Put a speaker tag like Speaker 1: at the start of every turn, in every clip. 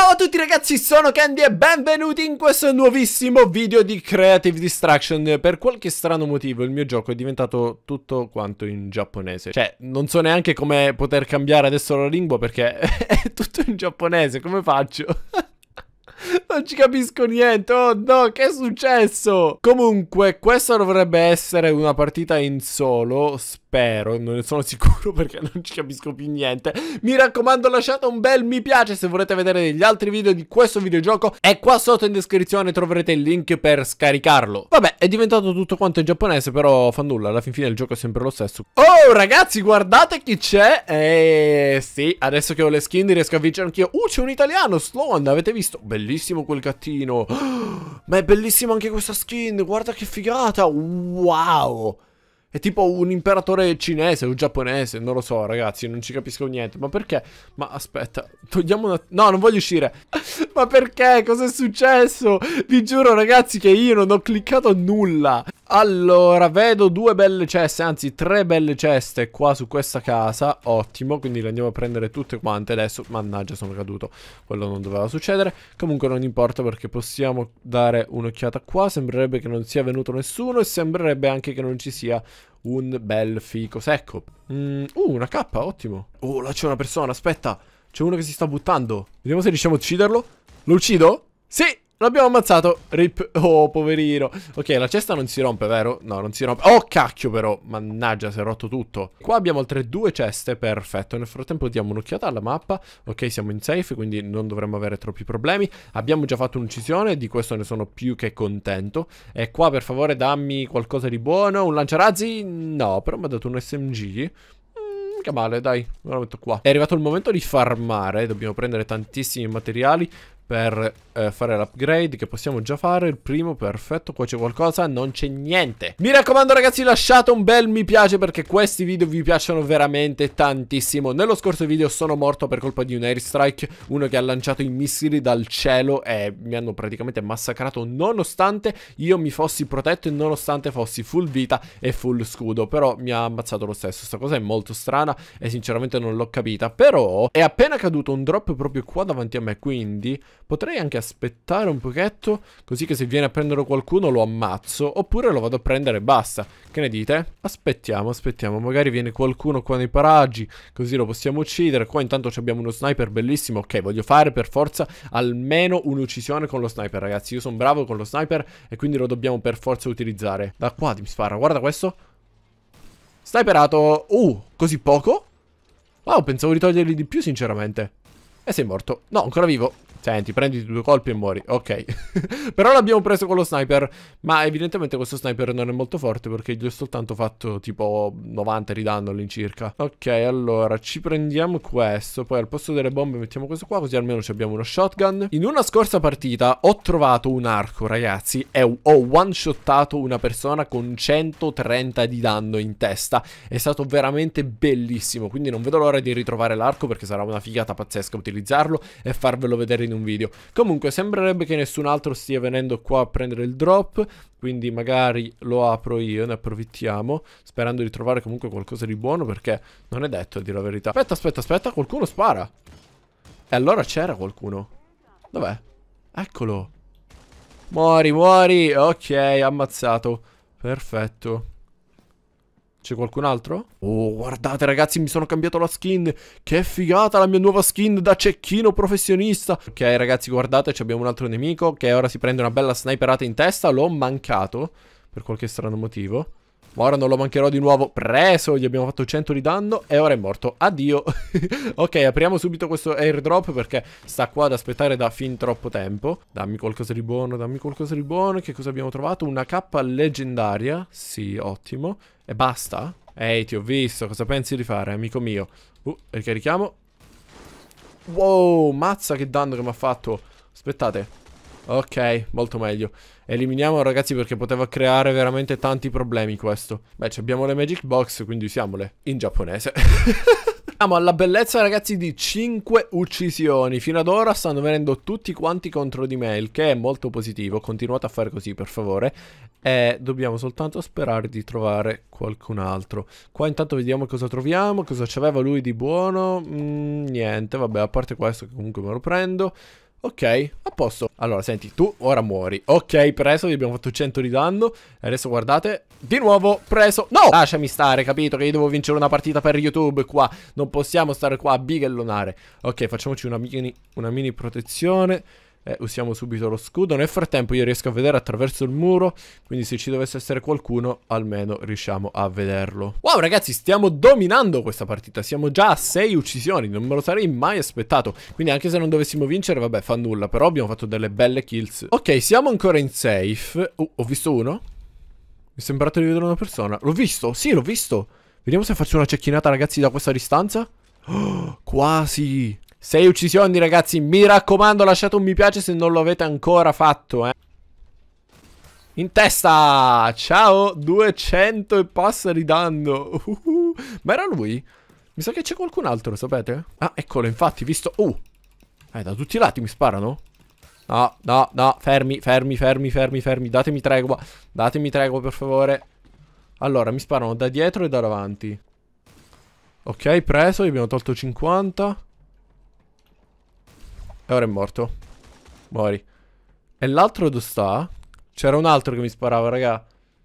Speaker 1: Ciao a tutti ragazzi, sono Candy e benvenuti in questo nuovissimo video di Creative Distraction Per qualche strano motivo il mio gioco è diventato tutto quanto in giapponese Cioè, non so neanche come poter cambiare adesso la lingua perché è tutto in giapponese, come faccio? Non ci capisco niente, oh no, che è successo? Comunque, questa dovrebbe essere una partita in solo, spero spero, non ne sono sicuro perché non ci capisco più niente. Mi raccomando lasciate un bel mi piace se volete vedere gli altri video di questo videogioco e qua sotto in descrizione troverete il link per scaricarlo. Vabbè, è diventato tutto quanto in giapponese, però fa nulla, alla fin fine il gioco è sempre lo stesso. Oh ragazzi, guardate chi c'è! Eh sì, adesso che ho le skin riesco a vincere anch'io. Uh, c'è un italiano, Sloan, avete visto? Bellissimo quel gattino. Oh, ma è bellissima anche questa skin, guarda che figata, wow! È tipo un imperatore cinese o giapponese, non lo so, ragazzi, non ci capisco niente. Ma perché? Ma aspetta, togliamo una... No, non voglio uscire. ma perché? Cos'è successo? Vi giuro, ragazzi, che io non ho cliccato nulla. Allora, vedo due belle ceste, anzi tre belle ceste qua su questa casa, ottimo, quindi le andiamo a prendere tutte quante adesso, mannaggia sono caduto, quello non doveva succedere, comunque non importa perché possiamo dare un'occhiata qua, sembrerebbe che non sia venuto nessuno e sembrerebbe anche che non ci sia un bel fico secco. Mm, uh, una K, ottimo. Oh, là c'è una persona, aspetta, c'è uno che si sta buttando, vediamo se riusciamo a ucciderlo, lo uccido? Sì! L'abbiamo ammazzato. Rip. Oh, poverino. Ok, la cesta non si rompe, vero? No, non si rompe. Oh, cacchio però. Mannaggia, si è rotto tutto. Qua abbiamo altre due ceste. Perfetto. Nel frattempo diamo un'occhiata alla mappa. Ok, siamo in safe, quindi non dovremmo avere troppi problemi. Abbiamo già fatto un'uccisione. Di questo ne sono più che contento. E qua, per favore, dammi qualcosa di buono. Un lanciarazzi? No, però mi ha dato un SMG mm, Che male, dai, me lo metto qua. È arrivato il momento di farmare, dobbiamo prendere tantissimi materiali per eh, fare l'upgrade che possiamo già fare. Il primo, perfetto. Qua c'è qualcosa, non c'è niente. Mi raccomando ragazzi, lasciate un bel mi piace perché questi video vi piacciono veramente tantissimo. Nello scorso video sono morto per colpa di un airstrike, uno che ha lanciato i missili dal cielo e mi hanno praticamente massacrato nonostante io mi fossi protetto e nonostante fossi full vita e full scudo. Però mi ha ammazzato lo stesso. Sta cosa è molto strana e sinceramente non l'ho capita. Però è appena caduto un drop proprio qua davanti a me, quindi... Potrei anche aspettare un pochetto, così che se viene a prendere qualcuno lo ammazzo, oppure lo vado a prendere e basta. Che ne dite? Aspettiamo, aspettiamo, magari viene qualcuno qua nei paraggi, così lo possiamo uccidere. Qua intanto abbiamo uno sniper bellissimo, ok, voglio fare per forza almeno un'uccisione con lo sniper, ragazzi. Io sono bravo con lo sniper e quindi lo dobbiamo per forza utilizzare. Da qua mi spara, guarda questo. Sniperato, uh, così poco? Wow, pensavo di togliergli di più sinceramente. E sei morto. No, ancora vivo. Senti, prenditi due colpi e muori. Ok. Però l'abbiamo preso con lo sniper. Ma evidentemente questo sniper non è molto forte perché gli ho soltanto fatto tipo 90 di danno all'incirca. Ok, allora ci prendiamo questo. Poi al posto delle bombe mettiamo questo qua così almeno ci abbiamo uno shotgun. In una scorsa partita ho trovato un arco, ragazzi, e ho one-shottato una persona con 130 di danno in testa. È stato veramente bellissimo, quindi non vedo l'ora di ritrovare l'arco perché sarà una figata pazzesca utilizzarlo e farvelo vedere in un video. Comunque sembrerebbe che nessun altro stia venendo qua a prendere il drop, quindi magari lo apro io, ne approfittiamo, sperando di trovare comunque qualcosa di buono perché non è detto a dire la verità. Aspetta, aspetta, aspetta, qualcuno spara. E allora c'era qualcuno. Dov'è? Eccolo. Muori, muori. Ok, ammazzato. Perfetto. C'è qualcun altro? Oh, guardate ragazzi, mi sono cambiato la skin. Che figata la mia nuova skin da cecchino professionista. Ok ragazzi, guardate, abbiamo un altro nemico che ora si prende una bella sniperata in testa. L'ho mancato per qualche strano motivo. Ma ora non lo mancherò di nuovo. Preso, gli abbiamo fatto 100 di danno e ora è morto. Addio. ok, apriamo subito questo airdrop perché sta qua ad aspettare da fin troppo tempo. Dammi qualcosa di buono, dammi qualcosa di buono. Che cosa abbiamo trovato? Una cappa leggendaria. Sì, ottimo. E basta? Ehi, ti ho visto. Cosa pensi di fare, amico mio? Uh, ricarichiamo. Wow, mazza che danno che mi ha fatto. Aspettate. Ok, molto meglio. Eliminiamo ragazzi perché poteva creare veramente tanti problemi questo. Beh, abbiamo le magic box, quindi usiamole. In giapponese. Siamo alla bellezza ragazzi di 5 uccisioni Fino ad ora stanno venendo tutti quanti contro di me Il che è molto positivo Continuate a fare così per favore E dobbiamo soltanto sperare di trovare qualcun altro Qua intanto vediamo cosa troviamo Cosa c'aveva lui di buono mm, Niente vabbè a parte questo che comunque me lo prendo Ok, a posto. Allora, senti, tu ora muori. Ok, preso, gli abbiamo fatto 100 di danno. E Adesso guardate. Di nuovo, preso. No! Lasciami stare, capito che io devo vincere una partita per YouTube qua. Non possiamo stare qua a bighellonare. Ok, facciamoci una mini, una mini protezione. Eh, usiamo subito lo scudo. Nel frattempo io riesco a vedere attraverso il muro, quindi se ci dovesse essere qualcuno, almeno riusciamo a vederlo. Wow ragazzi, stiamo dominando questa partita. Siamo già a 6 uccisioni, non me lo sarei mai aspettato. Quindi anche se non dovessimo vincere, vabbè, fa nulla. Però abbiamo fatto delle belle kills. Ok, siamo ancora in safe. Uh, ho visto uno. Mi è sembrato di vedere una persona. L'ho visto, sì, l'ho visto. Vediamo se faccio una cecchinata, ragazzi, da questa distanza. Oh, quasi. 6 uccisioni ragazzi, mi raccomando lasciate un mi piace se non lo avete ancora fatto eh. In testa, ciao, 200 e passa ridando uh -huh. Ma era lui? Mi sa che c'è qualcun altro, sapete? Ah, eccolo, infatti, visto... Uh, eh, da tutti i lati mi sparano No, no, no, fermi, fermi, fermi, fermi, fermi Datemi tregua, datemi tregua per favore Allora, mi sparano da dietro e da davanti Ok, preso, gli abbiamo tolto 50 e ora è morto. Muori. E l'altro dove sta? C'era un altro che mi sparava, raga.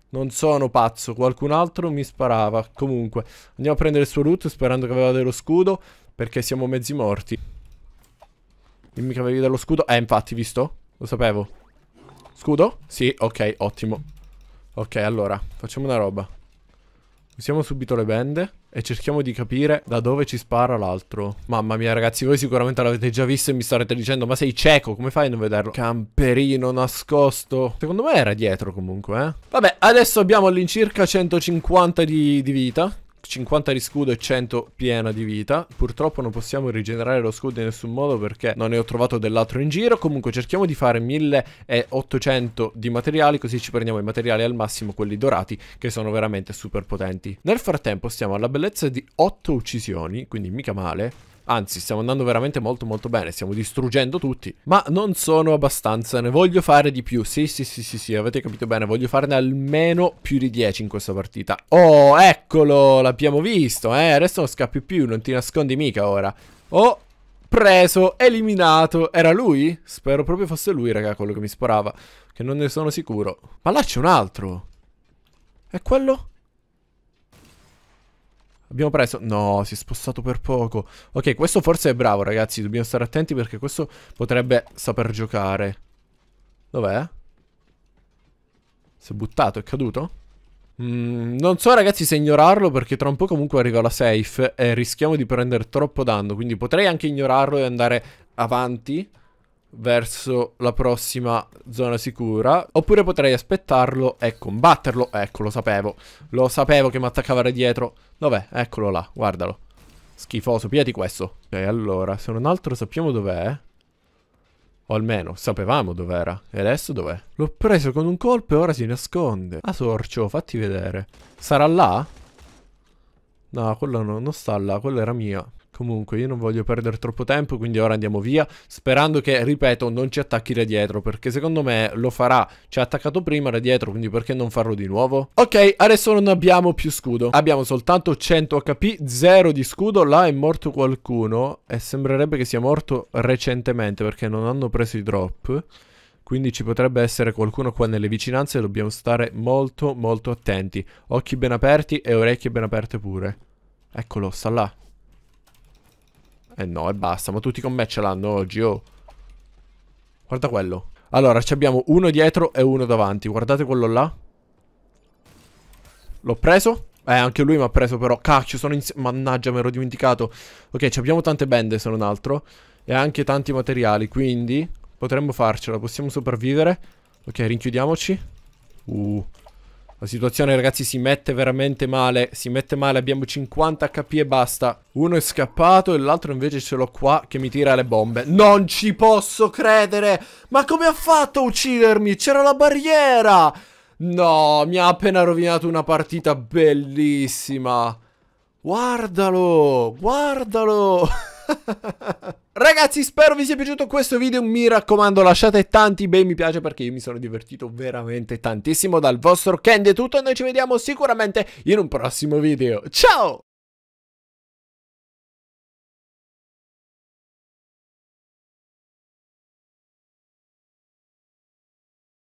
Speaker 1: Non sono pazzo. Qualcun altro mi sparava. Comunque. Andiamo a prendere il suo loot sperando che aveva dello scudo. Perché siamo mezzi morti. Dimmi che avevi dello scudo. Eh, infatti, visto? Lo sapevo. Scudo? Sì, ok, ottimo. Ok, allora, facciamo una roba. Usiamo subito le bende e cerchiamo di capire da dove ci spara l'altro. Mamma mia ragazzi, voi sicuramente l'avete già visto e mi starete dicendo ma sei cieco, come fai a non vederlo? Camperino nascosto. Secondo me era dietro comunque, eh. Vabbè, adesso abbiamo all'incirca 150 di, di vita, 50 di scudo e 100 piena di vita. Purtroppo non possiamo rigenerare lo scudo in nessun modo perché non ne ho trovato dell'altro in giro. Comunque cerchiamo di fare 1800 di materiali così ci prendiamo i materiali al massimo, quelli dorati, che sono veramente super potenti. Nel frattempo stiamo alla bellezza di 8 uccisioni, quindi mica male. Anzi, stiamo andando veramente molto molto bene, stiamo distruggendo tutti. Ma non sono abbastanza, ne voglio fare di più. Sì, sì, sì, sì, sì, avete capito bene, voglio farne almeno più di 10 in questa partita. Oh, eccolo, l'abbiamo visto, eh. Adesso non scappi più, non ti nascondi mica ora. Oh, preso, eliminato. Era lui? Spero proprio fosse lui, raga, quello che mi sparava. Che non ne sono sicuro. Ma là c'è un altro. È quello? Abbiamo preso... No, si è spostato per poco. Ok, questo forse è bravo, ragazzi. Dobbiamo stare attenti perché questo potrebbe saper giocare. Dov'è? Si è buttato, è caduto? Mm, non so, ragazzi, se ignorarlo perché tra un po' comunque arriva la safe e rischiamo di prendere troppo danno. Quindi potrei anche ignorarlo e andare avanti verso la prossima zona sicura. Oppure potrei aspettarlo e combatterlo. Ecco, lo sapevo. Lo sapevo che mi attaccava da dietro. Dov'è? Eccolo là, guardalo. Schifoso, pigliati questo. Ok, allora, se non altro sappiamo dov'è. O almeno sapevamo dov'era. E adesso dov'è? L'ho preso con un colpo e ora si nasconde. Ah, sorcio, fatti vedere. Sarà là? No, quello no, non sta là, quella era mia. Comunque, io non voglio perdere troppo tempo, quindi ora andiamo via, sperando che, ripeto, non ci attacchi da dietro, perché secondo me lo farà. Ci ha attaccato prima da dietro, quindi perché non farlo di nuovo? Ok, adesso non abbiamo più scudo. Abbiamo soltanto 100 HP, 0 di scudo. Là è morto qualcuno e sembrerebbe che sia morto recentemente, perché non hanno preso i drop. Quindi ci potrebbe essere qualcuno qua nelle vicinanze dobbiamo stare molto molto attenti. Occhi ben aperti e orecchie ben aperte pure. Eccolo, sta là. Eh no, e basta, ma tutti con me ce l'hanno oggi, oh. Guarda quello. Allora, ci abbiamo uno dietro e uno davanti. Guardate quello là. L'ho preso? Eh, anche lui mi ha preso però. Cacchio, sono in... Mannaggia, me l'ero dimenticato. Ok, ci abbiamo tante bende se non altro. E anche tanti materiali, quindi... Potremmo farcela, possiamo sopravvivere. Ok, rinchiudiamoci. Uh... La situazione ragazzi si mette veramente male, si mette male, abbiamo 50 HP e basta. Uno è scappato e l'altro invece ce l'ho qua che mi tira le bombe. Non ci posso credere! Ma come ha fatto a uccidermi? C'era la barriera! No, mi ha appena rovinato una partita bellissima. Guardalo, guardalo! Ragazzi spero vi sia piaciuto questo video, mi raccomando lasciate tanti bei mi piace perché io mi sono divertito veramente tantissimo dal vostro Candy è tutto e noi ci vediamo sicuramente in un prossimo video, ciao!